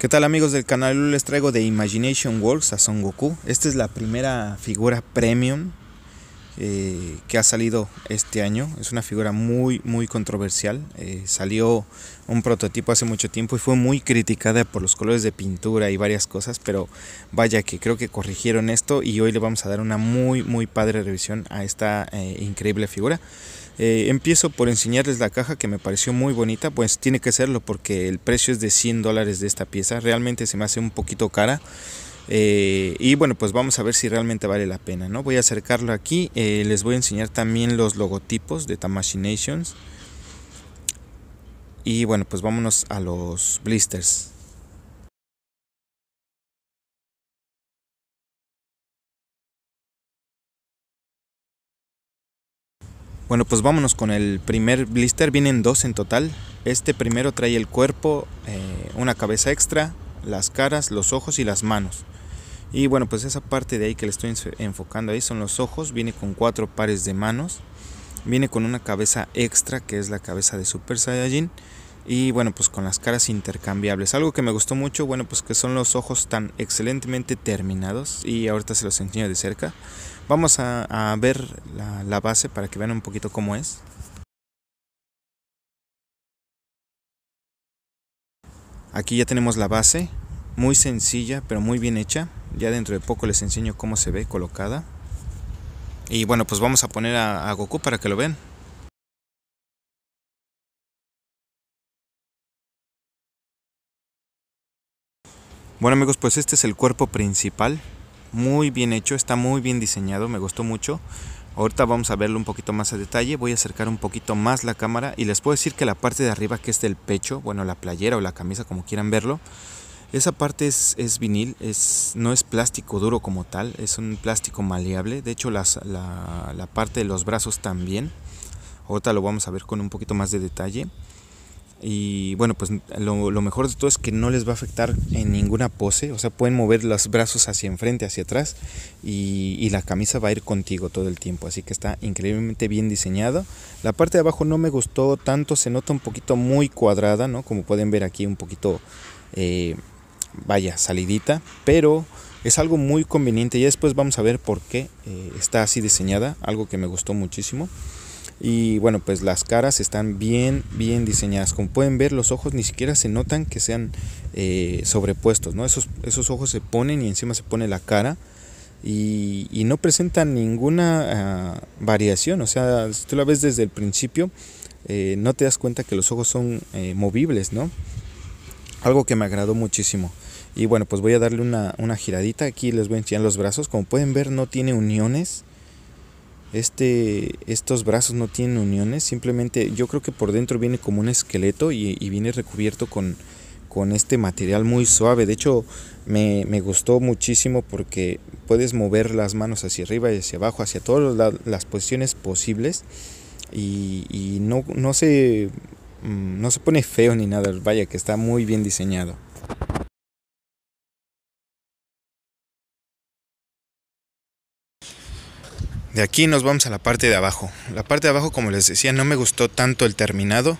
¿Qué tal amigos del canal? Les traigo de Imagination Works a Son Goku. Esta es la primera figura premium eh, que ha salido este año. Es una figura muy, muy controversial. Eh, salió un prototipo hace mucho tiempo y fue muy criticada por los colores de pintura y varias cosas. Pero vaya que creo que corrigieron esto y hoy le vamos a dar una muy, muy padre revisión a esta eh, increíble figura. Eh, empiezo por enseñarles la caja que me pareció muy bonita, pues tiene que serlo porque el precio es de 100 dólares de esta pieza, realmente se me hace un poquito cara. Eh, y bueno, pues vamos a ver si realmente vale la pena, ¿no? Voy a acercarlo aquí, eh, les voy a enseñar también los logotipos de Tamashinations. Y bueno, pues vámonos a los blisters. Bueno, pues vámonos con el primer blister. Vienen dos en total. Este primero trae el cuerpo, eh, una cabeza extra, las caras, los ojos y las manos. Y bueno, pues esa parte de ahí que le estoy enfocando ahí son los ojos. Viene con cuatro pares de manos. Viene con una cabeza extra que es la cabeza de Super Saiyajin y bueno pues con las caras intercambiables algo que me gustó mucho bueno pues que son los ojos tan excelentemente terminados y ahorita se los enseño de cerca vamos a, ver la, base para que vean un poquito cómo es aquí ya tenemos la base muy sencilla pero muy bien hecha ya dentro de poco les enseño cómo se ve colocada y bueno pues vamos a poner a, a Goku para que lo vean Bueno amigos, pues este es el cuerpo principal, muy bien hecho, está muy bien diseñado, me gustó mucho. Ahorita vamos a verlo un poquito más a detalle, voy a acercar un poquito más la cámara y les puedo decir que la parte de arriba que es del pecho, bueno la playera o la camisa como quieran verlo, esa parte es, vinil, es, no es plástico duro como tal, es un plástico maleable, de hecho la, la parte de los brazos también, ahorita lo vamos a ver con un poquito más de detalle. Y bueno, pues lo, mejor de todo es que no les va a afectar en ninguna pose. O sea, pueden mover los brazos hacia enfrente, hacia atrás. Y, la camisa va a ir contigo todo el tiempo. Así que está increíblemente bien diseñado. La parte de abajo no me gustó tanto. Se nota un poquito muy cuadrada, ¿no? Como pueden ver aquí, un poquito, eh, vaya, salidita. Pero es algo muy conveniente. Y después vamos a ver por qué eh, está así diseñada. Algo que me gustó muchísimo. Y bueno, pues las caras están bien, bien diseñadas. Como pueden ver, los ojos ni siquiera se notan que sean eh, sobrepuestos, ¿no? Esos, esos ojos se ponen y encima se pone la cara. Y, no presentan ninguna ah, variación. O sea, si tú la ves desde el principio, eh, no te das cuenta que los ojos son eh, movibles, ¿no? Algo que me agradó muchísimo. Y bueno, pues voy a darle una, una giradita. Aquí les voy a enseñar los brazos. Como pueden ver, no tiene uniones este, estos brazos no tienen uniones, simplemente yo creo que por dentro viene como un esqueleto y, viene recubierto con, este material muy suave. De hecho, me, gustó muchísimo porque puedes mover las manos hacia arriba y hacia abajo, hacia todas las posiciones posibles. Y, no, se, mm, no se pone feo ni nada. Vaya, que está muy bien diseñado. aquí nos vamos a la parte de abajo. La parte de abajo, como les decía, no me gustó tanto el terminado,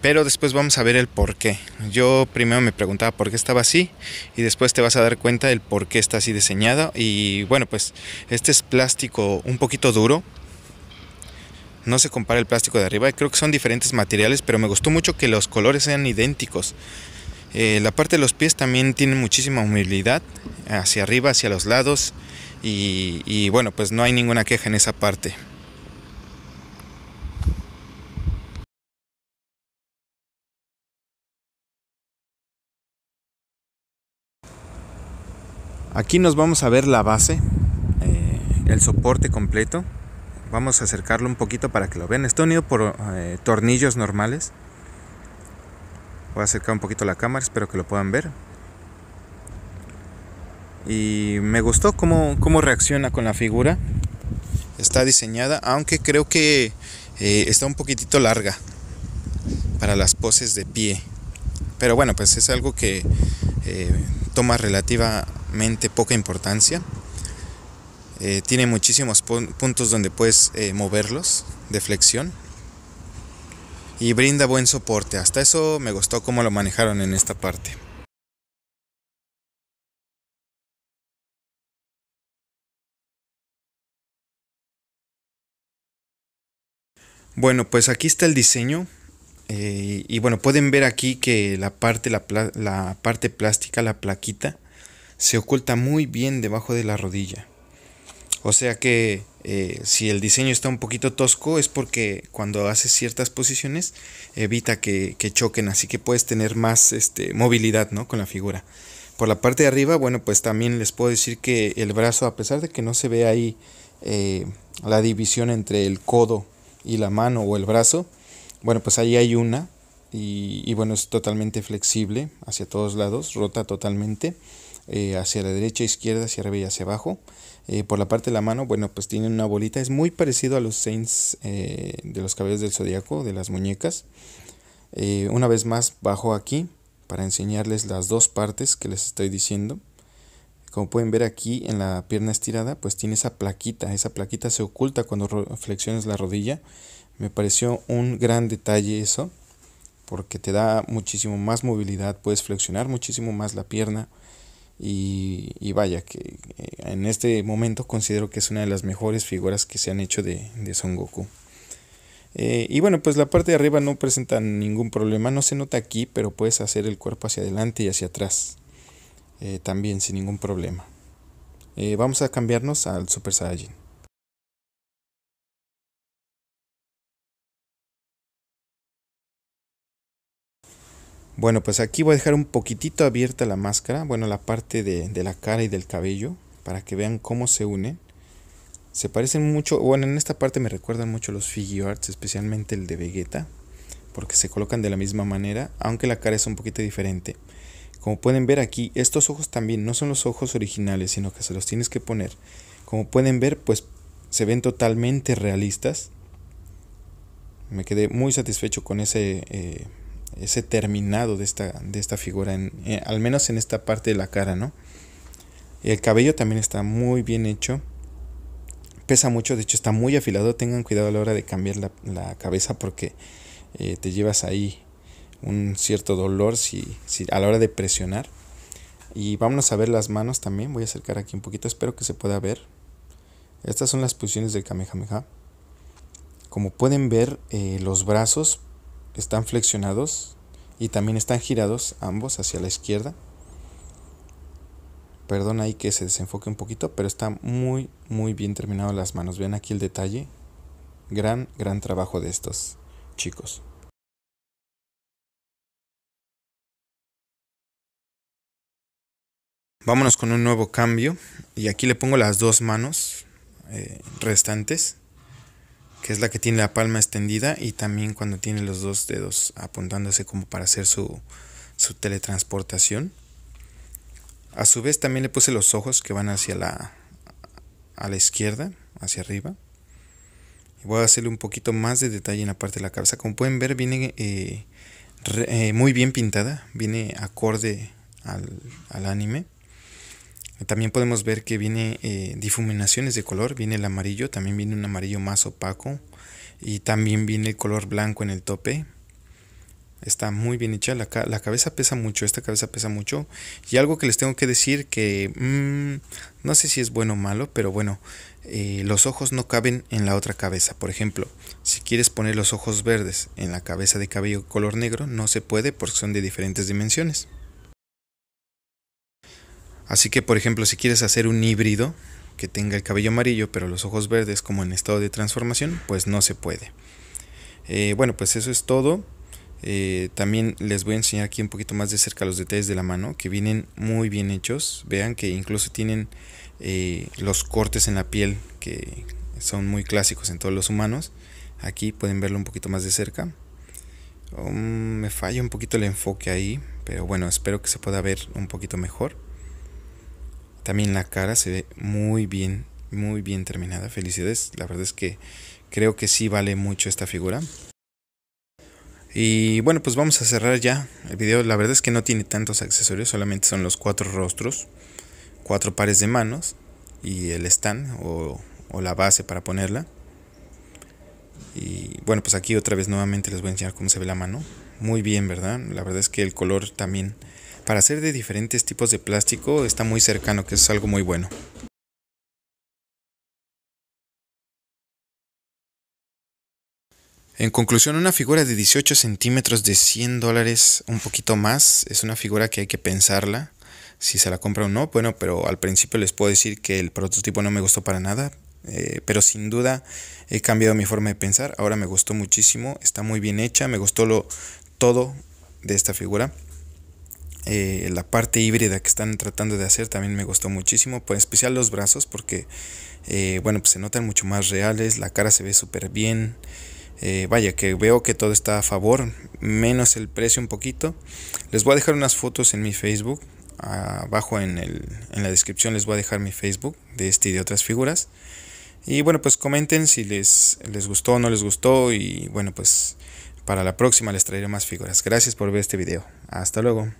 pero después vamos a ver el por qué. Yo primero me preguntaba por qué estaba así y después te vas a dar cuenta el por qué está así diseñado. Y bueno, pues este es plástico un poquito duro. No se compara el plástico de arriba, creo que son diferentes materiales, pero me gustó mucho que los colores sean idénticos. Eh, la parte de los pies también tiene muchísima humildad, hacia arriba, hacia los lados y, bueno, pues no hay ninguna queja en esa parte. Aquí nos vamos a ver la base, eh, el soporte completo. Vamos a acercarlo un poquito para que lo vean. Está unido por eh, tornillos normales. Voy a acercar un poquito la cámara, espero que lo puedan ver y me gustó cómo, reacciona con la figura. Está diseñada, aunque creo que eh, está un poquitito larga para las poses de pie. Pero bueno, pues es algo que eh, toma relativamente poca importancia. Eh, tiene muchísimos puntos donde puedes moverlos de flexión. Y brinda buen soporte. Hasta eso me gustó cómo lo manejaron en esta parte. Bueno, pues aquí está el diseño. Eh, y bueno, pueden ver aquí que la parte, la, parte plástica, la plaquita, se oculta muy bien debajo de la rodilla. O sea que eh, si el diseño está un poquito tosco es porque cuando haces ciertas posiciones evita que, choquen, así que puedes tener más este, movilidad ¿no? con la figura. Por la parte de arriba, bueno, pues también les puedo decir que el brazo, a pesar de que no se ve ahí eh, la división entre el codo y la mano o el brazo, bueno, pues ahí hay una y, bueno, es totalmente flexible hacia todos lados, rota totalmente eh, hacia la derecha, izquierda, hacia arriba y hacia abajo. Eh, por la parte de la mano, bueno, pues tiene una bolita, es muy parecido a los Saints eh, de los cabellos del zodiaco, de las muñecas. una vez más, bajo aquí para enseñarles las dos partes que les estoy diciendo. Como pueden ver aquí en la pierna estirada, pues tiene esa plaquita. Esa plaquita se oculta cuando flexiones la rodilla. Me pareció un gran detalle eso, porque te da muchísimo más movilidad, puedes flexionar muchísimo más la pierna. Y, vaya, que eh, en este momento considero que es una de las mejores figuras que se han hecho de, de Son Goku. Eh, y bueno, pues la parte de arriba no presenta ningún problema, no se nota aquí, pero puedes hacer el cuerpo hacia adelante y hacia atrás. Eh, también sin ningún problema. Eh, vamos a cambiarnos al Super Saiyan Bueno, pues aquí voy a dejar un poquitito abierta la máscara, bueno, la parte de, la cara y del cabello, para que vean cómo se unen. Se parecen mucho, bueno, en esta parte me recuerdan mucho los Figuarts especialmente el de Vegeta, porque se colocan de la misma manera, aunque la cara es un poquito diferente. Como pueden ver aquí, estos ojos también no son los ojos originales, sino que se los tienes que poner. Como pueden ver, pues se ven totalmente realistas. Me quedé muy satisfecho con ese, eh, ese terminado de esta, de esta figura, en, eh, al menos en esta parte de la cara, ¿no? El cabello también está muy bien hecho. Pesa mucho, de hecho está muy afilado. Tengan cuidado a la hora de cambiar la, cabeza porque eh, te llevas ahí un cierto dolor si, si, a la hora de presionar. Y vámonos a ver las manos también. Voy a acercar aquí un poquito, espero que se pueda ver. Estas son las posiciones del Kamehameha. Como pueden ver, eh, los brazos están flexionados y también están girados ambos hacia la izquierda. Perdón ahí que se desenfoque un poquito, pero está muy, muy bien terminado las manos. Vean aquí el detalle. Gran, gran trabajo de estos chicos. Vámonos con un nuevo cambio. Y aquí le pongo las dos manos eh, restantes, que es la que tiene la palma extendida y también cuando tiene los dos dedos apuntándose como para hacer su, su teletransportación. A su vez también le puse los ojos que van hacia la, a la izquierda, hacia arriba. Y voy a hacerle un poquito más de detalle en la parte de la cabeza. Como pueden ver viene eh, eh, muy bien pintada, viene acorde al anime. También podemos ver que viene eh, difuminaciones de color, viene el amarillo, también viene un amarillo más opaco y también viene el color blanco en el tope. Está muy bien hecha, la, la cabeza pesa mucho, esta cabeza pesa mucho. Y algo que les tengo que decir que mm, no sé si es bueno o malo, pero bueno, eh, los ojos no caben en la otra cabeza. Por ejemplo, si quieres poner los ojos verdes en la cabeza de cabello color negro, no se puede porque son de diferentes dimensiones. Así que, por ejemplo, si quieres hacer un híbrido que tenga el cabello amarillo pero los ojos verdes como en estado de transformación, pues no se puede. Eh, bueno, pues eso es todo. Eh, también les voy a enseñar aquí un poquito más de cerca los detalles de la mano que vienen muy bien hechos. Vean que incluso tienen eh, los cortes en la piel que son muy clásicos en todos los humanos. Aquí pueden verlo un poquito más de cerca. Oh, me falla un poquito el enfoque ahí, pero bueno, espero que se pueda ver un poquito mejor. También la cara se ve muy bien, muy bien terminada. Felicidades, la verdad es que creo que sí vale mucho esta figura. Y bueno, pues vamos a cerrar ya el video. La verdad es que no tiene tantos accesorios, solamente son los cuatro rostros, cuatro pares de manos y el stand o, la base para ponerla. Y bueno, pues aquí otra vez nuevamente les voy a enseñar cómo se ve la mano. Muy bien, ¿verdad? La verdad es que el color también para hacer de diferentes tipos de plástico está muy cercano, que es algo muy bueno. En conclusión, una figura de 18 centímetros de 100 dólares, un poquito más, es una figura que hay que pensarla, si se la compra o no. Bueno, pero al principio les puedo decir que el prototipo no me gustó para nada, eh, pero sin duda he cambiado mi forma de pensar. Ahora me gustó muchísimo, está muy bien hecha, me gustó lo, todo de esta figura. Eh, la parte híbrida que están tratando de hacer también me gustó muchísimo, pues en especial los brazos porque, eh, bueno, pues se notan mucho más reales, la cara se ve súper bien, eh, vaya que veo que todo está a favor, menos el precio un poquito. Les voy a dejar unas fotos en mi Facebook, abajo en, la descripción les voy a dejar mi Facebook de este y de otras figuras. Y bueno, pues comenten si les, les gustó o no les gustó y bueno, pues para la próxima les traeré más figuras. Gracias por ver este video. Hasta luego.